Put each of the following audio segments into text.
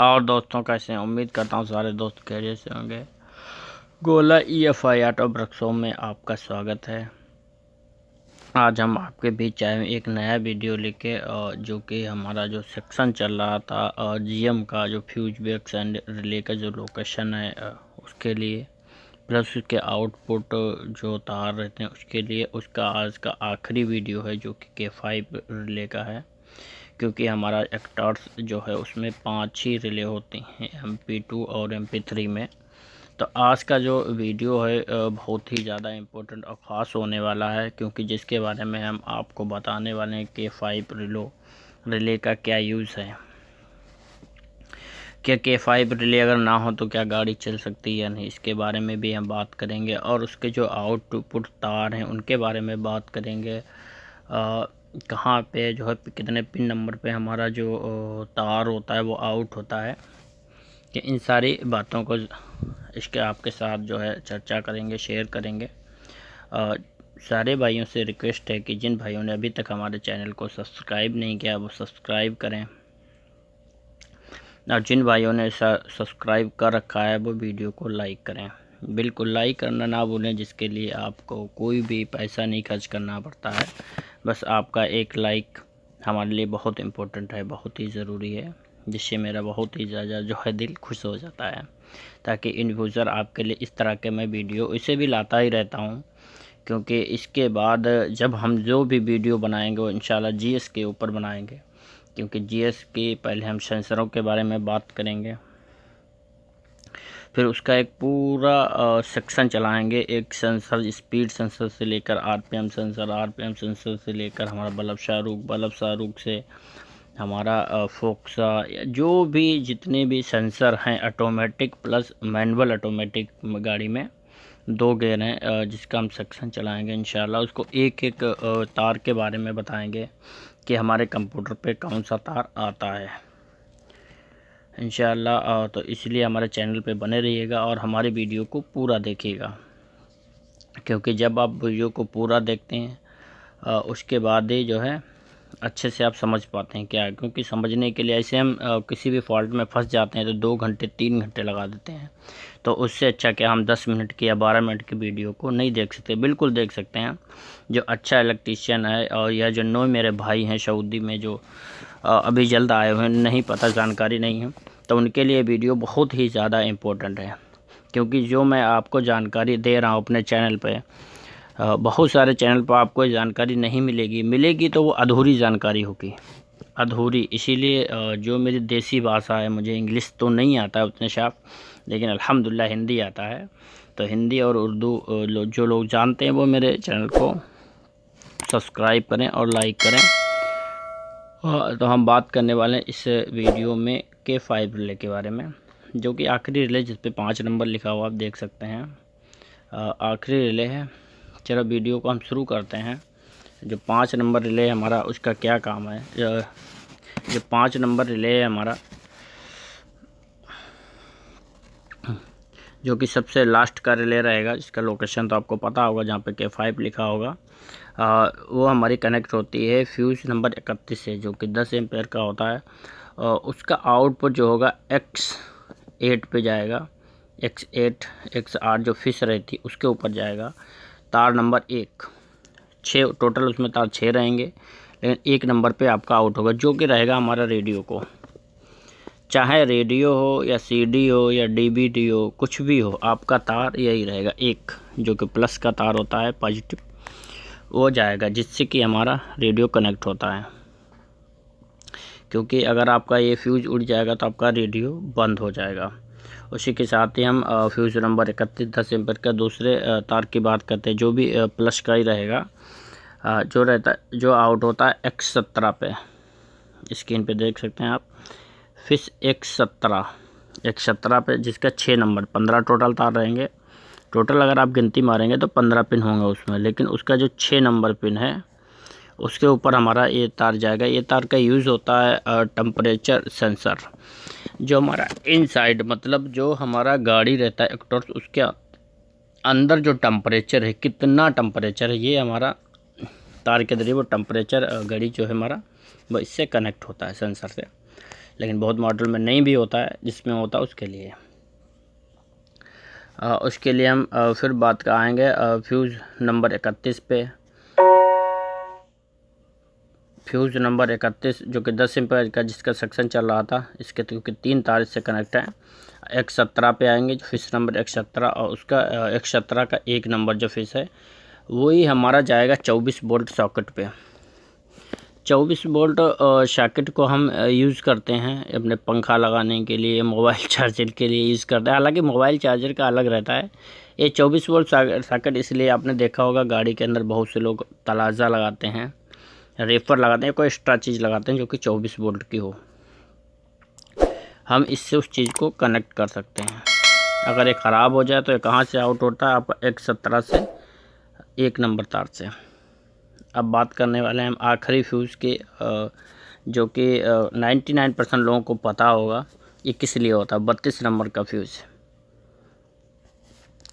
और दोस्तों कैसे उम्मीद करता हूँ सारे दोस्त कैरियर से होंगे गोला ई एफ आई आटो ब्रक्सों में आपका स्वागत है आज हम आपके बीच आए एक नया वीडियो लेके और जो कि हमारा जो सेक्शन चल रहा था और जीएम का जो फ्यूज बैक्स एंड रिले का जो लोकेशन है उसके लिए प्लस उसके आउटपुट जो तार रहते हैं उसके लिए उसका आज का आखिरी वीडियो है जो कि के फाइव रिले का है क्योंकि हमारा एक्टर्स जो है उसमें पाँच ही रिले होते हैं एम पी टू और एम पी थ्री में तो आज का जो वीडियो है बहुत ही ज़्यादा इम्पोर्टेंट और ख़ास होने वाला है क्योंकि जिसके बारे में हम आपको बताने वाले हैं के फाइव रिलो रिले का क्या यूज़ है क्या के फाइव रिले अगर ना हो तो क्या गाड़ी चल सकती है या नहीं इसके बारे में भी हम बात करेंगे और उसके जो आउटपुट तार हैं उनके बारे में बात करेंगे आ, कहाँ पे जो है कितने पिन नंबर पे हमारा जो तार होता है वो आउट होता है कि इन सारी बातों को इसके आपके साथ जो है चर्चा करेंगे शेयर करेंगे आ, सारे भाइयों से रिक्वेस्ट है कि जिन भाइयों ने अभी तक हमारे चैनल को सब्सक्राइब नहीं किया वो सब्सक्राइब करें और जिन भाइयों ने सब्सक्राइब कर रखा है वो वीडियो को लाइक करें बिल्कुल लाइक करना ना भूलें जिसके लिए आपको कोई भी पैसा नहीं खर्च करना पड़ता है बस आपका एक लाइक हमारे लिए बहुत इम्पोर्टेंट है बहुत ही ज़रूरी है जिससे मेरा बहुत ही ज़्यादा जो है दिल खुश हो जाता है ताकि इन फ्यूचर आपके लिए इस तरह के मैं वीडियो इसे भी लाता ही रहता हूँ क्योंकि इसके बाद जब हम जो भी वीडियो बनाएंगे वो इन जीएस के ऊपर बनाएंगे क्योंकि जीएस के पहले हम सेंसरों के बारे में बात करेंगे फिर उसका एक पूरा सेक्शन चलाएंगे एक सेंसर स्पीड सेंसर से लेकर आरपीएम सेंसर आरपीएम सेंसर से लेकर हमारा बल्ब शाहरुख बल्ब शाहरुख से हमारा फोक्सा जो भी जितने भी सेंसर हैं ऑटोमेटिक प्लस मैनुअल ऑटोमेटिक गाड़ी में दो गेयर हैं जिसका हम सेक्शन चलाएंगे इन उसको एक एक तार के बारे में बताएंगे कि हमारे कंप्यूटर पे कौन सा तार आता है इन तो इसलिए हमारे चैनल पे बने रहिएगा और हमारे वीडियो को पूरा देखिएगा क्योंकि जब आप वीडियो को पूरा देखते हैं उसके बाद ही जो है अच्छे से आप समझ पाते हैं क्या है क्योंकि समझने के लिए ऐसे हम किसी भी फॉल्ट में फंस जाते हैं तो दो घंटे तीन घंटे लगा देते हैं तो उससे अच्छा क्या हम दस मिनट की या बारह मिनट की वीडियो को नहीं देख सकते बिल्कुल देख सकते हैं जो अच्छा इलेक्ट्रीशियन है और यह जो नो मेरे भाई हैं सऊदी में जो अभी जल्द आए हुए हैं नहीं पता जानकारी नहीं है तो उनके लिए वीडियो बहुत ही ज़्यादा इम्पोर्टेंट है क्योंकि जो मैं आपको जानकारी दे रहा हूँ अपने चैनल पर बहुत सारे चैनल पर आपको जानकारी नहीं मिलेगी मिलेगी तो वो अधूरी जानकारी होगी अधूरी इसीलिए जो मेरी देसी भाषा है मुझे इंग्लिश तो नहीं आता है उतने शाफ लेकिन अल्हम्दुलिल्लाह हिंदी आता है तो हिंदी और उर्दू जो लोग जानते हैं वो मेरे चैनल को सब्सक्राइब करें और लाइक करें हाँ, तो हम बात करने वाले हैं इस वीडियो में के फाइव रिले के बारे में जो कि आखिरी रिले जिस पे पाँच नंबर लिखा हुआ आप देख सकते हैं आखिरी रिले है चलो वीडियो को हम शुरू करते हैं जो पाँच नंबर रिले हमारा उसका क्या काम है जो, जो पाँच नंबर रिले है हमारा जो कि सबसे लास्ट का रिले रहेगा इसका लोकेशन तो आपको पता होगा जहाँ पे के फाइव लिखा होगा आ, वो हमारी कनेक्ट होती है फ्यूज़ नंबर इकतीस से जो कि दस एम्पेयर का होता है आ, उसका आउटपुट जो होगा एक्स एट पर जाएगा एक्स एट एक्स आठ जो फिश रहती उसके ऊपर जाएगा तार नंबर एक छः टोटल उसमें तार छः रहेंगे लेकिन एक नंबर पे आपका आउट होगा जो कि रहेगा हमारा रेडियो को चाहे रेडियो हो या सीडी हो या डीवीडी हो कुछ भी हो आपका तार यही रहेगा एक जो कि प्लस का तार होता है पॉजिटिव वो जाएगा जिससे कि हमारा रेडियो कनेक्ट होता है क्योंकि अगर आपका ये फ्यूज उड़ जाएगा तो आपका रेडियो बंद हो जाएगा उसी के साथ ही हम फ्यूज नंबर इकतीस दस एम्पर का दूसरे तार की बात करते हैं जो भी प्लस का ही रहेगा जो रहता जो आउट होता है एक्स सत्रह पे स्क्रीन पे देख सकते हैं आप फिश एक सत्रह एक सत्रह पे जिसका छः नंबर पंद्रह टोटल तार रहेंगे टोटल अगर आप गिनती मारेंगे तो पंद्रह पिन होंगे उसमें लेकिन उसका जो छः नंबर पिन है उसके ऊपर हमारा ये तार जाएगा ये तार का यूज़ होता है टम्परेचर सेंसर जो हमारा इनसाइड मतलब जो हमारा गाड़ी रहता है एक्टोर्स उसके अं-, अंदर जो टम्परेचर है कितना टम्परेचर है ये हमारा तार के जरिए वो टम्परेचर घड़ी जो है हमारा वो इससे कनेक्ट होता है सेंसर से लेकिन बहुत मॉडल में नहीं भी होता है जिसमें होता है उसके लिए आ, उसके लिए हम आ, फिर बात का आएंगे फ्यूज़ नंबर इकतीस पे फ्यूज़ नंबर इकतीस जो कि दस एम्पेयर का जिसका सेक्शन चल रहा था इसके तो क्योंकि तीन तार इससे कनेक्ट है एक सत्रह पे आएंगे जो फिस नंबर एक सत्रह और उसका एक सत्रह का एक नंबर जो फिस है वही हमारा जाएगा चौबीस बोल्ट सॉकेट पे चौबीस वोल्ट शॉकेट को हम यूज़ करते हैं अपने पंखा लगाने के लिए मोबाइल चार्जर के लिए यूज़ करते हैं हालांकि मोबाइल चार्जर का अलग रहता है ये चौबीस वोल्ट शॉकेट इसलिए आपने देखा होगा गाड़ी के अंदर बहुत से लोग तलाजा लगाते हैं रेफर लगाते हैं कोई एक्स्ट्रा चीज़ लगाते हैं जो कि चौबीस वोल्ट की हो हम इससे उस चीज़ को कनेक्ट कर सकते हैं अगर ये ख़राब हो जाए तो ये कहाँ से आउट होता है आप एक सत्रह से एक नंबर तार से अब बात करने वाले हैं हम आखिरी फ्यूज़ के जो कि 99 परसेंट लोगों को पता होगा ये किस लिए होता है बत्तीस नंबर का फ्यूज़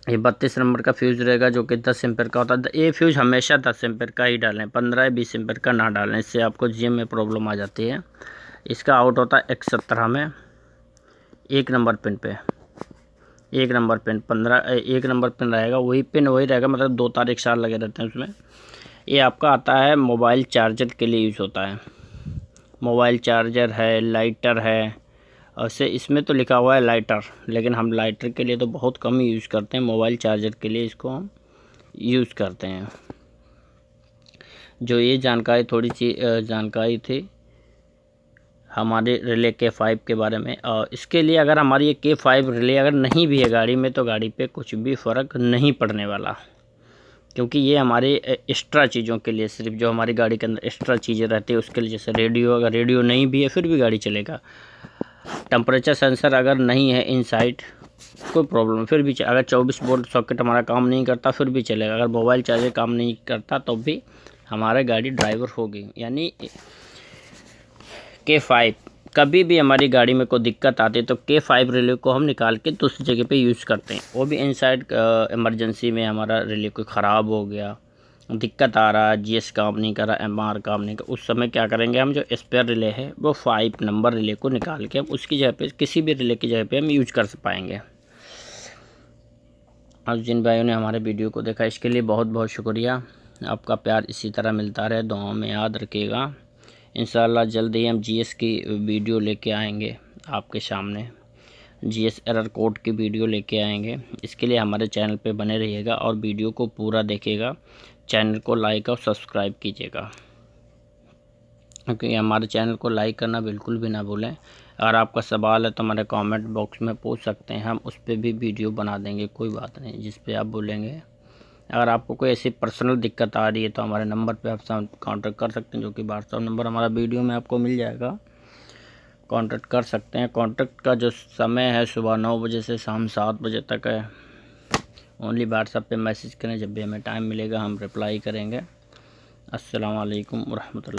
ये बत्तीस नंबर का फ्यूज़ रहेगा जो कि दस एम्पेयर का होता है ये फ्यूज़ हमेशा दस एम्पेयर का ही डालें पंद्रह बीस एम्पेयर का ना डालें इससे आपको जी में प्रॉब्लम आ जाती है इसका आउट होता है एक सत्रह में एक नंबर पिन पे एक नंबर पिन पंद्रह एक नंबर पिन रहेगा वही पिन वही रहेगा मतलब दो तार एक साल लगे रहते हैं उसमें ये आपका आता है मोबाइल चार्जर के लिए यूज़ होता है मोबाइल चार्जर है लाइटर है और से इसमें तो लिखा हुआ है लाइटर लेकिन हम लाइटर के लिए तो बहुत कम यूज़ करते हैं मोबाइल चार्जर के लिए इसको हम यूज़ करते हैं जो ये जानकारी थोड़ी सी जानकारी थी हमारे रिले के फाइव के बारे में और इसके लिए अगर हमारी ये के फाइव रिले अगर नहीं भी है गाड़ी में तो गाड़ी पे कुछ भी फ़र्क नहीं पड़ने वाला क्योंकि ये हमारे एक्स्ट्रा चीज़ों के लिए सिर्फ जो हमारी गाड़ी के अंदर एक्स्ट्रा चीज़ें रहती है उसके लिए जैसे रेडियो अगर रेडियो नहीं भी है फिर भी गाड़ी चलेगा टेम्परेचर सेंसर अगर नहीं है इनसाइड कोई प्रॉब्लम फिर भी अगर 24 वोल्ट सॉकेट हमारा काम नहीं करता फिर भी चलेगा अगर मोबाइल चार्जर काम नहीं करता तो भी हमारा गाड़ी ड्राइवर होगी यानी के फाइव कभी भी हमारी गाड़ी में कोई दिक्कत आती है तो के फाइव रिले को हम निकाल के दूसरी जगह पे यूज़ करते हैं वो भी इनसाइड इमरजेंसी में हमारा रिले कोई ख़राब हो गया दिक्कत आ रहा है एस काम नहीं कर रहा आर काम नहीं कर उस समय क्या करेंगे हम जो स्पेयर रिले है वो फाइव नंबर रिले को निकाल के हम उसकी जगह पे किसी भी रिले की जगह पे हम यूज कर पाएंगे और जिन भाइयों ने हमारे वीडियो को देखा इसके लिए बहुत बहुत शुक्रिया आपका प्यार इसी तरह मिलता रहे दुआओं में याद रखिएगा इन जल्द ही हम जीएस की वीडियो लेके आएंगे आपके सामने जीएस एरर कोड की वीडियो लेके आएंगे इसके लिए हमारे चैनल पे बने रहिएगा और वीडियो को पूरा देखिएगा चैनल को लाइक और सब्सक्राइब कीजिएगा क्योंकि हमारे चैनल को लाइक करना बिल्कुल भी ना भूलें अगर आपका सवाल है तो हमारे कमेंट बॉक्स में पूछ सकते हैं हम उस पर भी वीडियो बना देंगे कोई बात नहीं जिस पर आप बोलेंगे अगर आपको कोई ऐसी पर्सनल दिक्कत आ रही है तो हमारे नंबर पे आप कांटेक्ट कर सकते हैं जो कि व्हाट्सअप नंबर हमारा वीडियो में आपको मिल जाएगा कांटेक्ट कर सकते हैं कांटेक्ट का जो समय है सुबह नौ बजे से शाम सात बजे तक है ओनली व्हाट्सअप पे मैसेज करें जब भी हमें टाइम मिलेगा हम रिप्लाई करेंगे असलकम वरहमल